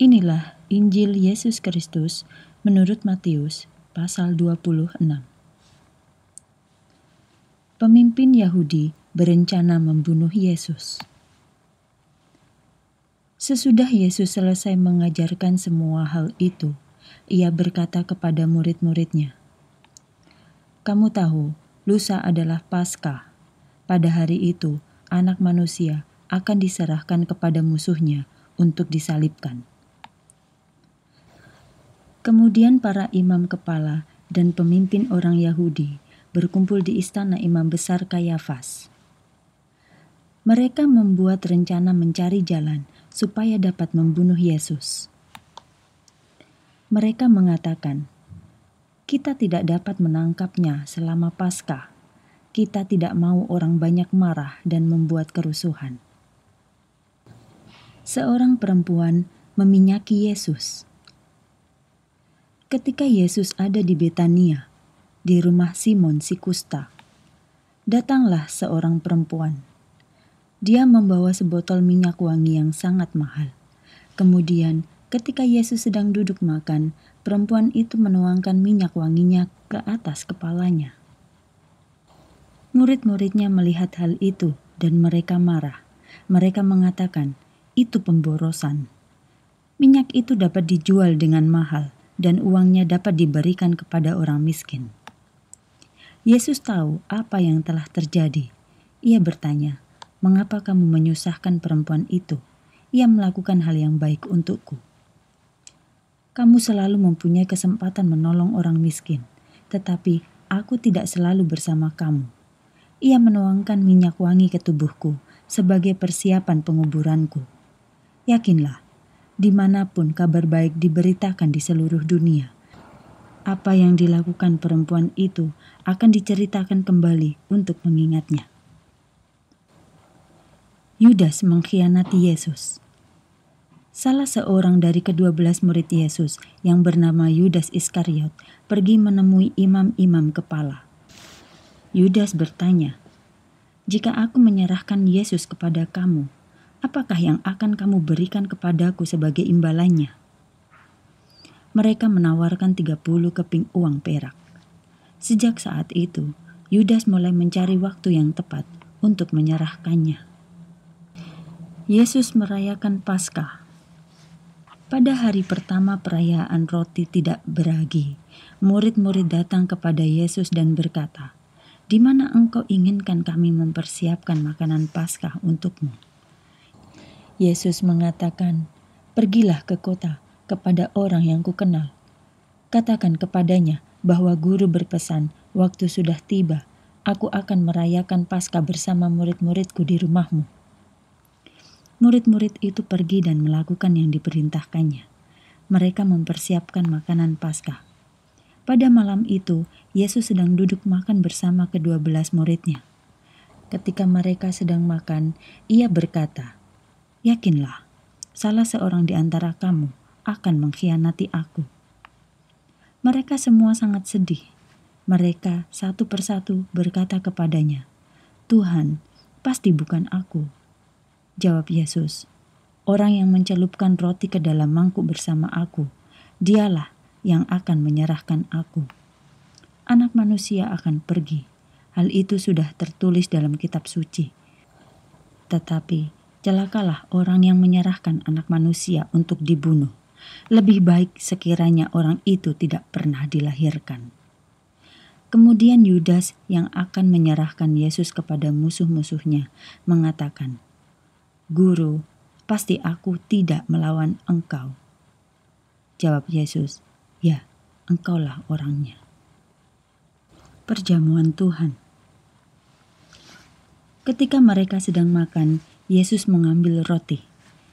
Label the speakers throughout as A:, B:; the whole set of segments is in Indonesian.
A: Inilah Injil Yesus Kristus menurut Matius pasal 26. Pemimpin Yahudi berencana membunuh Yesus. Sesudah Yesus selesai mengajarkan semua hal itu, ia berkata kepada murid-muridnya, "Kamu tahu, lusa adalah Paskah. Pada hari itu, anak manusia akan diserahkan kepada musuhnya untuk disalibkan." Kemudian para imam kepala dan pemimpin orang Yahudi berkumpul di istana imam besar Kayafas. Mereka membuat rencana mencari jalan supaya dapat membunuh Yesus. Mereka mengatakan, "Kita tidak dapat menangkapnya selama Paskah. Kita tidak mau orang banyak marah dan membuat kerusuhan." Seorang perempuan meminyaki Yesus ketika Yesus ada di Betania, di rumah Simon si Kusta. Datanglah seorang perempuan. Dia membawa sebotol minyak wangi yang sangat mahal. Kemudian, ketika Yesus sedang duduk makan, perempuan itu menuangkan minyak wanginya ke atas kepalanya. Murid-muridnya melihat hal itu dan mereka marah. Mereka mengatakan, "Itu pemborosan." Minyak itu dapat dijual dengan mahal dan uangnya dapat diberikan kepada orang miskin. Yesus tahu apa yang telah terjadi. Ia bertanya, "Mengapa kamu menyusahkan perempuan itu? Ia melakukan hal yang baik untukku." Kamu selalu mempunyai kesempatan menolong orang miskin, tetapi aku tidak selalu bersama kamu. Ia menuangkan minyak wangi ke tubuhku sebagai persiapan penguburanku. Yakinlah, dimanapun kabar baik diberitakan di seluruh dunia. Apa yang dilakukan perempuan itu akan diceritakan kembali untuk mengingatnya. Yudas mengkhianati Yesus. Salah seorang dari kedua belas murid Yesus yang bernama Yudas Iskariot pergi menemui imam-imam kepala. Yudas bertanya, "Jika aku menyerahkan Yesus kepada kamu, apakah yang akan kamu berikan kepadaku sebagai imbalannya? Mereka menawarkan 30 keping uang perak. Sejak saat itu, Yudas mulai mencari waktu yang tepat untuk menyerahkannya. Yesus merayakan Paskah. Pada hari pertama perayaan roti tidak beragi, murid-murid datang kepada Yesus dan berkata, "Di mana engkau inginkan kami mempersiapkan makanan Paskah untukmu?" Yesus mengatakan, "Pergilah ke kota kepada orang yang kukenal. Katakan kepadanya bahwa guru berpesan, waktu sudah tiba, aku akan merayakan Paskah bersama murid-muridku di rumahmu." Murid-murid itu pergi dan melakukan yang diperintahkannya. Mereka mempersiapkan makanan Paskah. Pada malam itu, Yesus sedang duduk makan bersama kedua belas muridnya. Ketika mereka sedang makan, ia berkata, Yakinlah, salah seorang di antara kamu akan mengkhianati aku. Mereka semua sangat sedih. Mereka satu persatu berkata kepadanya, "Tuhan, pasti bukan aku." Jawab Yesus, "Orang yang mencelupkan roti ke dalam mangkuk bersama aku, dialah yang akan menyerahkan aku." Anak manusia akan pergi. Hal itu sudah tertulis dalam kitab suci. Tetapi Celakalah orang yang menyerahkan anak manusia untuk dibunuh. Lebih baik sekiranya orang itu tidak pernah dilahirkan. Kemudian Yudas yang akan menyerahkan Yesus kepada musuh-musuhnya mengatakan, "Guru, pasti aku tidak melawan engkau." Jawab Yesus, "Ya, engkaulah orangnya." Perjamuan Tuhan. Ketika mereka sedang makan, Yesus mengambil roti.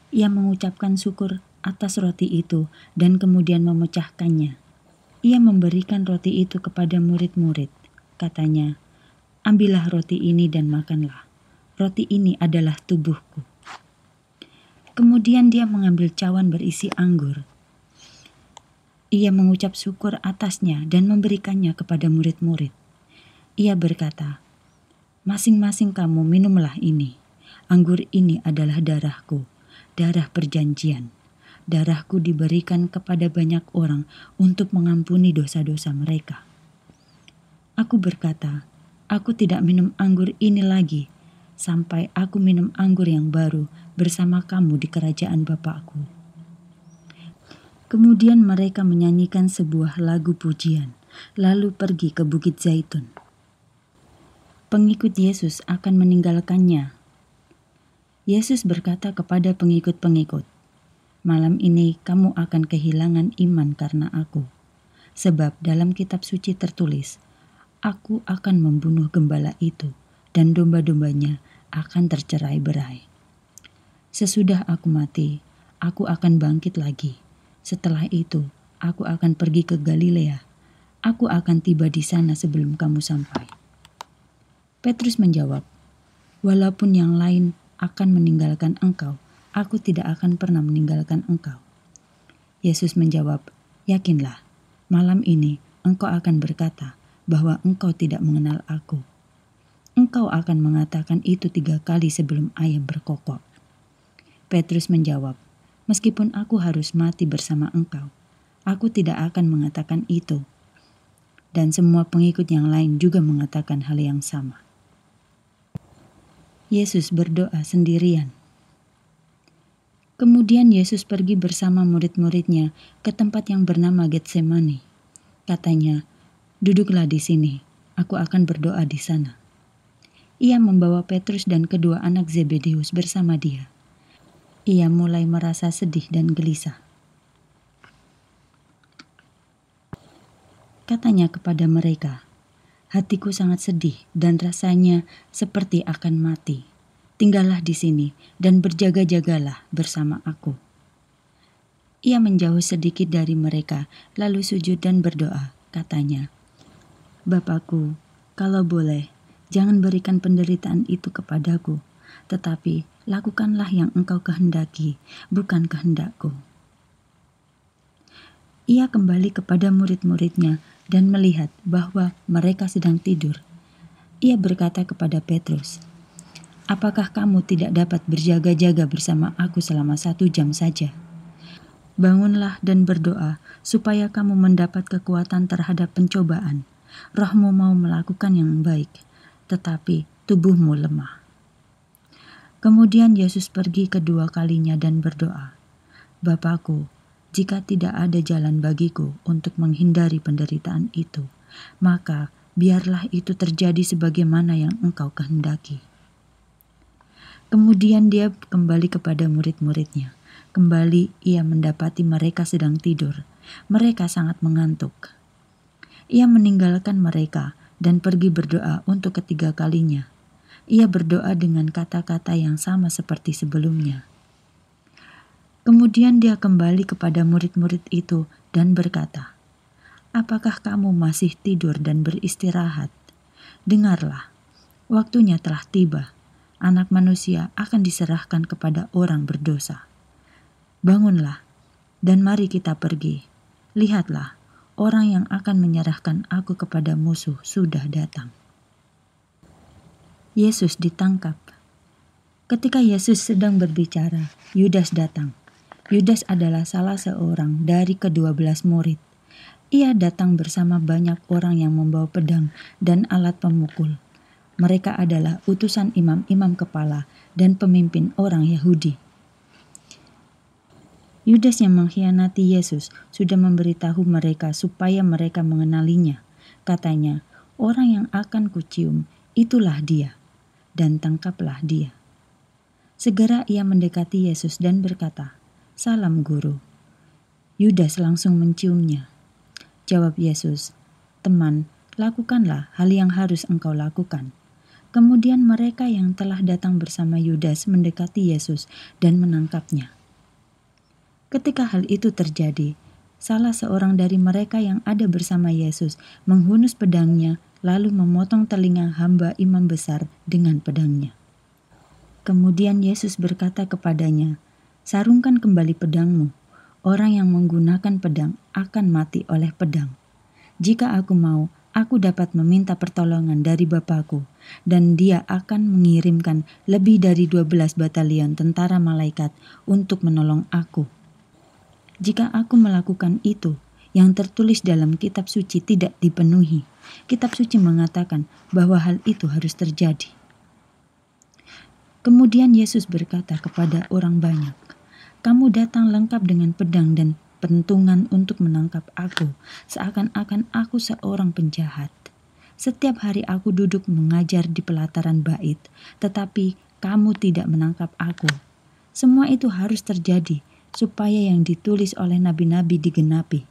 A: Ia mengucapkan syukur atas roti itu dan kemudian memecahkannya. Ia memberikan roti itu kepada murid-murid. Katanya, "Ambillah roti ini dan makanlah. Roti ini adalah tubuhku." Kemudian dia mengambil cawan berisi anggur. Ia mengucap syukur atasnya dan memberikannya kepada murid-murid. Ia berkata, "Masing-masing kamu minumlah ini, Anggur ini adalah darahku, darah perjanjian. Darahku diberikan kepada banyak orang untuk mengampuni dosa-dosa mereka. Aku berkata, aku tidak minum anggur ini lagi sampai aku minum anggur yang baru bersama kamu di kerajaan Bapakku. Kemudian mereka menyanyikan sebuah lagu pujian, lalu pergi ke Bukit Zaitun. Pengikut Yesus akan meninggalkannya Yesus berkata kepada pengikut-pengikut, "Malam ini kamu akan kehilangan iman karena Aku, sebab dalam kitab suci tertulis, Aku akan membunuh gembala itu, dan domba-dombanya akan tercerai berai. Sesudah Aku mati, Aku akan bangkit lagi. Setelah itu, Aku akan pergi ke Galilea. Aku akan tiba di sana sebelum kamu sampai." Petrus menjawab, "Walaupun yang lain akan meninggalkan engkau, aku tidak akan pernah meninggalkan engkau. Yesus menjawab, Yakinlah, malam ini engkau akan berkata bahwa engkau tidak mengenal aku. Engkau akan mengatakan itu tiga kali sebelum ayam berkokok. Petrus menjawab, Meskipun aku harus mati bersama engkau, aku tidak akan mengatakan itu. Dan semua pengikut yang lain juga mengatakan hal yang sama. Yesus berdoa sendirian. Kemudian Yesus pergi bersama murid-muridnya ke tempat yang bernama Getsemani. Katanya, "Duduklah di sini, aku akan berdoa di sana." Ia membawa Petrus dan kedua anak Zebedeus bersama dia. Ia mulai merasa sedih dan gelisah. Katanya kepada mereka, Hatiku sangat sedih dan rasanya seperti akan mati. Tinggallah di sini dan berjaga-jagalah bersama aku. Ia menjauh sedikit dari mereka, lalu sujud dan berdoa, katanya. Bapakku, kalau boleh, jangan berikan penderitaan itu kepadaku, tetapi lakukanlah yang engkau kehendaki, bukan kehendakku. Ia kembali kepada murid-muridnya dan melihat bahwa mereka sedang tidur. Ia berkata kepada Petrus, "Apakah kamu tidak dapat berjaga-jaga bersama aku selama satu jam saja? Bangunlah dan berdoa supaya kamu mendapat kekuatan terhadap pencobaan. Rohmu mau melakukan yang baik, tetapi tubuhmu lemah." Kemudian Yesus pergi kedua kalinya dan berdoa, "Bapakku, jika tidak ada jalan bagiku untuk menghindari penderitaan itu, maka biarlah itu terjadi sebagaimana yang engkau kehendaki. Kemudian dia kembali kepada murid-muridnya. Kembali ia mendapati mereka sedang tidur. Mereka sangat mengantuk. Ia meninggalkan mereka dan pergi berdoa untuk ketiga kalinya. Ia berdoa dengan kata-kata yang sama seperti sebelumnya. Kemudian dia kembali kepada murid-murid itu dan berkata, "Apakah kamu masih tidur dan beristirahat? Dengarlah, waktunya telah tiba. Anak manusia akan diserahkan kepada orang berdosa. Bangunlah, dan mari kita pergi. Lihatlah, orang yang akan menyerahkan aku kepada musuh sudah datang." Yesus ditangkap. Ketika Yesus sedang berbicara, Yudas datang Yudas adalah salah seorang dari kedua belas murid. Ia datang bersama banyak orang yang membawa pedang dan alat pemukul. Mereka adalah utusan imam-imam kepala dan pemimpin orang Yahudi. Yudas yang mengkhianati Yesus sudah memberitahu mereka supaya mereka mengenalinya. Katanya, "Orang yang akan kucium, itulah dia, dan tangkaplah dia." Segera ia mendekati Yesus dan berkata, Salam guru. Yudas langsung menciumnya. Jawab Yesus, teman, lakukanlah hal yang harus engkau lakukan. Kemudian mereka yang telah datang bersama Yudas mendekati Yesus dan menangkapnya. Ketika hal itu terjadi, salah seorang dari mereka yang ada bersama Yesus menghunus pedangnya lalu memotong telinga hamba imam besar dengan pedangnya. Kemudian Yesus berkata kepadanya, sarungkan kembali pedangmu. Orang yang menggunakan pedang akan mati oleh pedang. Jika aku mau, aku dapat meminta pertolongan dari Bapakku, dan dia akan mengirimkan lebih dari dua belas batalion tentara malaikat untuk menolong aku. Jika aku melakukan itu, yang tertulis dalam kitab suci tidak dipenuhi. Kitab suci mengatakan bahwa hal itu harus terjadi. Kemudian Yesus berkata kepada orang banyak, kamu datang lengkap dengan pedang dan pentungan untuk menangkap aku, seakan-akan aku seorang penjahat. Setiap hari aku duduk mengajar di pelataran bait, tetapi kamu tidak menangkap aku. Semua itu harus terjadi supaya yang ditulis oleh nabi-nabi digenapi.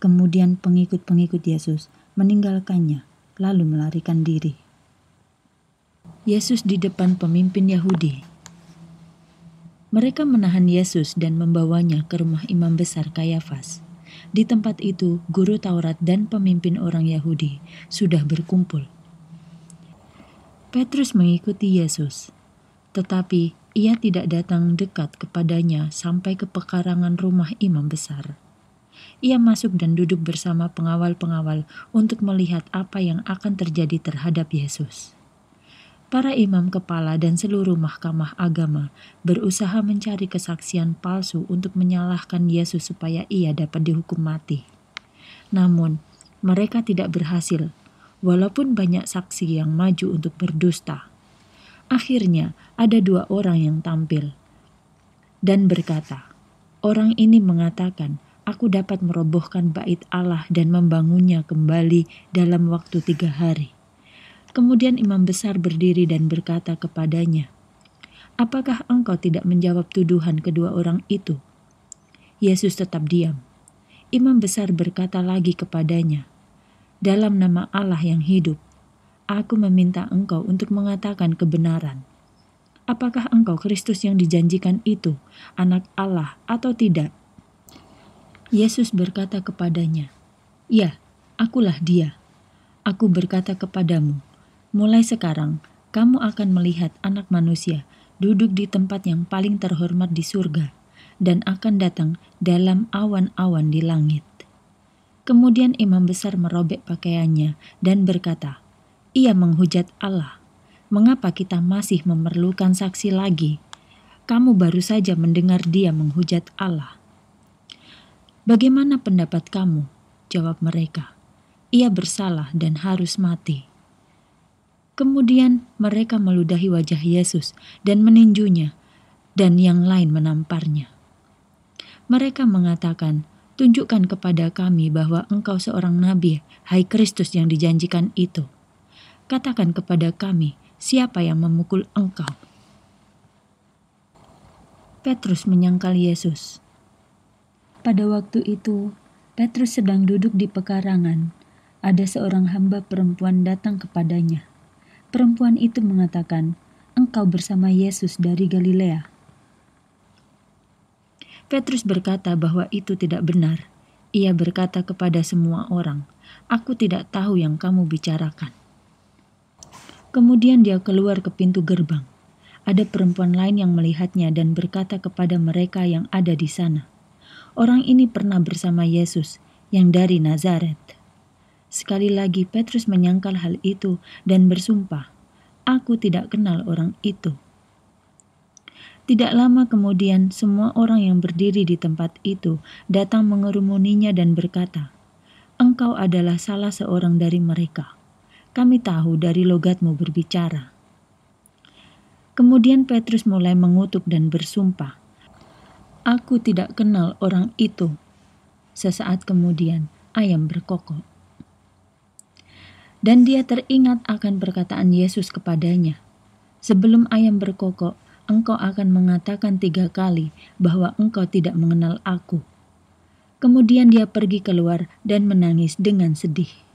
A: Kemudian pengikut-pengikut Yesus meninggalkannya, lalu melarikan diri. Yesus di depan pemimpin Yahudi mereka menahan Yesus dan membawanya ke rumah imam besar Kayafas. Di tempat itu, guru Taurat dan pemimpin orang Yahudi sudah berkumpul. Petrus mengikuti Yesus, tetapi ia tidak datang dekat kepadanya sampai ke pekarangan rumah imam besar. Ia masuk dan duduk bersama pengawal-pengawal untuk melihat apa yang akan terjadi terhadap Yesus para imam kepala dan seluruh mahkamah agama berusaha mencari kesaksian palsu untuk menyalahkan Yesus supaya ia dapat dihukum mati. Namun, mereka tidak berhasil, walaupun banyak saksi yang maju untuk berdusta. Akhirnya, ada dua orang yang tampil dan berkata, "Orang ini mengatakan, aku dapat merobohkan bait Allah dan membangunnya kembali dalam waktu tiga hari." Kemudian imam besar berdiri dan berkata kepadanya, "Apakah engkau tidak menjawab tuduhan kedua orang itu?" Yesus tetap diam. Imam besar berkata lagi kepadanya, "Dalam nama Allah yang hidup, aku meminta engkau untuk mengatakan kebenaran. Apakah engkau Kristus yang dijanjikan itu, Anak Allah atau tidak?" Yesus berkata kepadanya, "Ya, akulah Dia. Aku berkata kepadamu, Mulai sekarang, kamu akan melihat anak manusia duduk di tempat yang paling terhormat di surga dan akan datang dalam awan-awan di langit. Kemudian imam besar merobek pakaiannya dan berkata, ia menghujat Allah. Mengapa kita masih memerlukan saksi lagi? Kamu baru saja mendengar dia menghujat Allah. Bagaimana pendapat kamu? Jawab mereka. Ia bersalah dan harus mati. Kemudian mereka meludahi wajah Yesus dan meninjunya, dan yang lain menamparnya. Mereka mengatakan, "Tunjukkan kepada kami bahwa engkau seorang nabi, hai Kristus yang dijanjikan itu. Katakan kepada kami, siapa yang memukul engkau?" Petrus menyangkal Yesus. Pada waktu itu, Petrus sedang duduk di pekarangan. Ada seorang hamba perempuan datang kepadanya. Perempuan itu mengatakan, "Engkau bersama Yesus dari Galilea." Petrus berkata bahwa itu tidak benar. Ia berkata kepada semua orang, "Aku tidak tahu yang kamu bicarakan." Kemudian dia keluar ke pintu gerbang. Ada perempuan lain yang melihatnya dan berkata kepada mereka yang ada di sana, "Orang ini pernah bersama Yesus yang dari Nazaret." Sekali lagi Petrus menyangkal hal itu dan bersumpah, "Aku tidak kenal orang itu." Tidak lama kemudian, semua orang yang berdiri di tempat itu datang mengerumuninya dan berkata, "Engkau adalah salah seorang dari mereka. Kami tahu dari logatmu berbicara." Kemudian Petrus mulai mengutuk dan bersumpah, "Aku tidak kenal orang itu." Sesaat kemudian, ayam berkokok. Dan dia teringat akan perkataan Yesus kepadanya. Sebelum ayam berkokok, engkau akan mengatakan tiga kali bahwa engkau tidak mengenal aku. Kemudian dia pergi keluar dan menangis dengan sedih.